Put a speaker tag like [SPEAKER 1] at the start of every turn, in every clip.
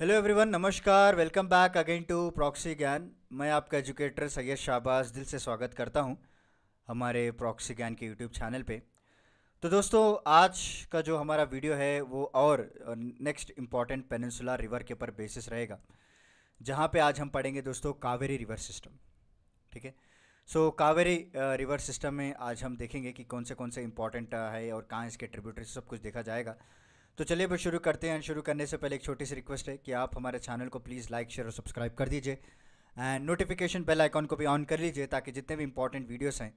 [SPEAKER 1] Hello everyone नमस्कार welcome back again to Proxy Gyan मैं आपका एजुकेटर सैयद शाहबाज दिल से स्वागत करता हूं हमारे प्रॉक्सी ज्ञान के यूट्यूब चैनल पे तो दोस्तों आज का जो हमारा वीडियो है वो और नेक्स्ट इम्पॉर्टेंट पेनसुला रिवर के ऊपर बेसिस रहेगा जहाँ पे आज हम पढ़ेंगे दोस्तों कावेरी रिवर सिस्टम ठीक है सो कावेरी रिवर सिस्टम में आज हम देखेंगे कि कौन से कौन से इंपॉर्टेंट है और कहाँ इसके ट्रिब्यूटरी सब कुछ देखा जाएगा तो चलिए अब शुरू करते हैं शुरू करने से पहले एक छोटी सी रिक्वेस्ट है कि आप हमारे चैनल को प्लीज़ लाइक शेयर और सब्सक्राइब कर दीजिए एंड नोटिफिकेशन बेल आइकॉन को भी ऑन कर लीजिए ताकि जितने भी इंपॉर्टेंट वीडियोस हैं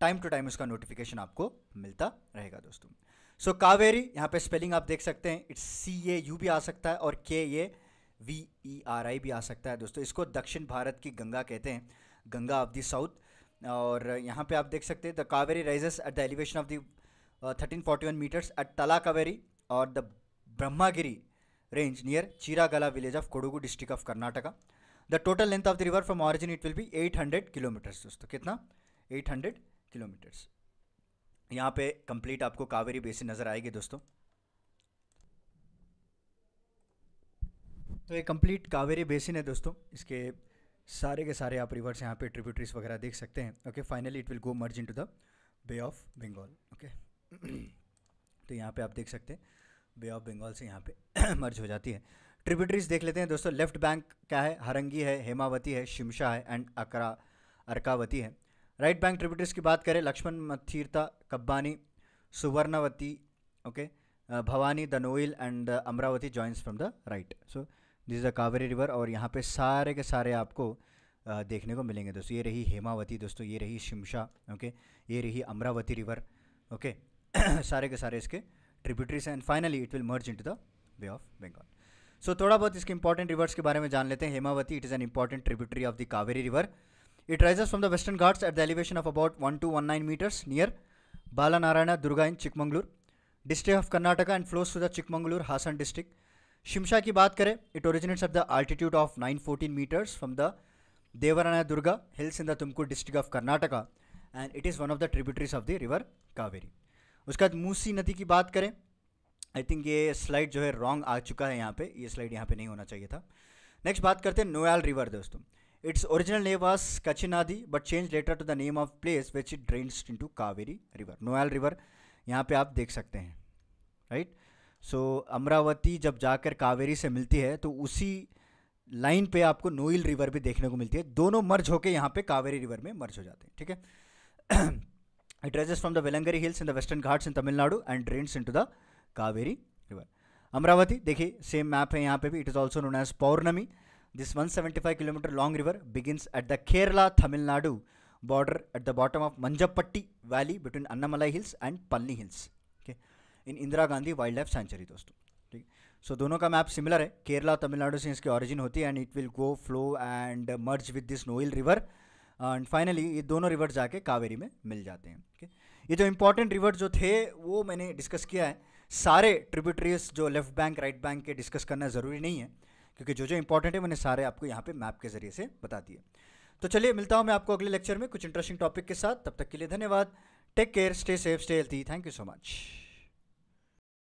[SPEAKER 1] टाइम टू टाइम उसका नोटिफिकेशन आपको मिलता रहेगा दोस्तों सो so, कावेरी यहाँ पे स्पेलिंग आप देख सकते हैं इट्स सी ए यू भी आ सकता है और के ए वी ई आर आई भी आ सकता है दोस्तों इसको दक्षिण भारत की गंगा कहते हैं गंगा ऑफ द साउथ और यहाँ पे आप देख सकते हैं the Kaveri rises at the elevation of the thirteen forty one metres at Tala Kaveri or the Brahmagiri range near Chiragala village of Kodugu district of Karnataka. The total length of the river from origin it will be 800 kilometres दोस्तों कितना 800 kilometres यहाँ पे complete आपको Kaveri basin नज़र आएगी दोस्तों तो ये कंप्लीट कावेरी बेसिन है दोस्तों इसके सारे के सारे आप रिवर्स यहाँ पे ट्रिब्यूटरीज वगैरह देख सकते हैं okay finally it will go merge into the bay of Bengal okay तो यहाँ पे आप देख सकते हैं बे ऑफ बंगाल से यहाँ पे मर्ज हो जाती है ट्रिब्यूटरीज देख लेते हैं दोस्तों लेफ्ट बैंक क्या है हरंगी है हेमावती है शिमशा है एंड अकरा अर्कावती है राइट बैंक ट्रिब्यूटरीज की बात करें लक्ष्मण मथीरता कब्बानी सुवर्णवती ओके भवानी दनोइल and Amaravati joins from the right so this is the Kaveri river और यहाँ पे सारे के सारे आपको uh, देखने को मिलेंगे दोस्तों ये रही हेमावती दोस्तों ये रही शिमशा ओके ये रही अमरावती रिवर ओके सारे के सारे इसके tributaries and finally it will merge in the bay of Bengal so थोड़ा बहुत इसके इंपॉर्टेंट रिवर्स के बारे में जान लेते हैं Hemavati it is an important tributary of the Kaveri river it rises from the western Ghats at the elevation of about one two one nine metres near Balanarayan Durga in Chikmagalur district of Karnataka and flows to the Chikmagalur Hassan district Shimsha की बात करें it originates at the altitude of nine fourteen metres from the Devarayana Durga hills in the Tumkur district of Karnataka and it is one of the tributaries of the river Kaveri उसके बाद मूसी नदी की बात करें I think ये स्लाइड जो है रॉन्ग आ चुका है यहाँ पे ये स्लाइड यहाँ पे नहीं होना चाहिए था नेक्स्ट बात करते हैं नोयाल रिवर दोस्तों its original name was Kachinadi but change later to the name of place which it drains into Kaveri river Noyyal river यहाँ पे आप देख सकते हैं राइट सो so, अमरावती जब जाकर कावेरी से मिलती है तो उसी लाइन पे आपको नोयल रिवर भी देखने को मिलती है दोनों मर्ज होकर यहाँ पे कावेरी रिवर में मर्ज हो जाते हैं ठीक है It rises from the Velangari Hills in the Western Ghats in Tamil Nadu and drains into the Kaveri River. Amravati देखिए सेम मैप है यहाँ पे भी it is also known as Pournami this 175 kilometre long river begins at the Kerala Tamil Nadu border at the bottom of Manjampatti valley between Annamalai hills and Palani hills okay in Indira Gandhi wildlife sanctuary दोस्तों ठीक सो so, दोनों का map similar है केरला तमिलनाडु से इसकी ऑरिजिन होती है and it will go flow and merge with this Noyyal river and finally ये दोनों रिवर्स जाके कावेरी में मिल जाते हैं ओके ये जो इंपॉर्टेंट रिवर्स जो थे वो मैंने डिस्कस किया है सारे ट्रिब्यूटरीज जो लेफ्ट बैंक राइट बैंक के डिस्कस करना ज़रूरी नहीं है क्योंकि जो जो इंपॉर्टेंट है मैंने सारे आपको यहाँ पे मैप के जरिए से बता दिए तो चलिए मिलता हूँ मैं आपको अगले लेक्चर में कुछ इंटरेस्टिंग टॉपिक के साथ तब तक के लिए धन्यवाद take care stay safe stay healthy thank you so much